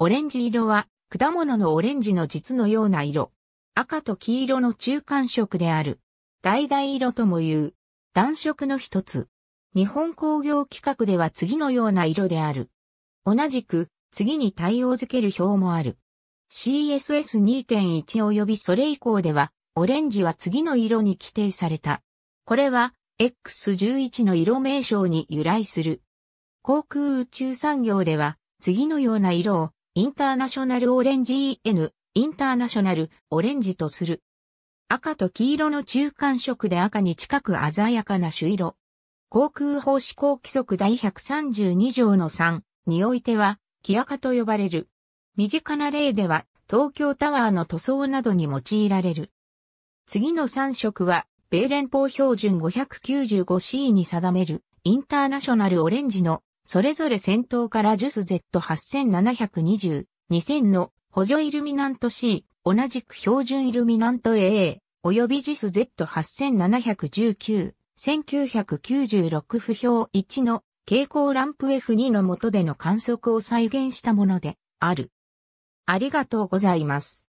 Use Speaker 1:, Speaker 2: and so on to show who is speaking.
Speaker 1: オレンジ色は果物のオレンジの実のような色。赤と黄色の
Speaker 2: 中間色である。橙色とも言う。暖色の一つ。日本工業規格では次のような色である。同じく、次に対応づける表もある。CSS2.1 及びそれ以降では、オレンジは次の色に規定された。これは、X11 の色名称に由来する。航空宇宙産業では、次のような色を、インターナショナルオレンジ EN、インターナショナルオレンジとする。赤と黄色の中間色で赤に近く鮮やかな朱色。航空法施行規則第132条の3においては、キアカと呼ばれる。身近な例では、東京タワーの塗装などに用いられる。次の3色は、米連邦標準 595C に定めるインターナショナルオレンジのそれぞれ先頭からジュス Z8720、2000の補助イルミナント C、同じく標準イルミナント a お及びジス Z8719、1996不評1の蛍光ランプ F2 の下での観測を再現したもので
Speaker 1: ある。ありがとうございます。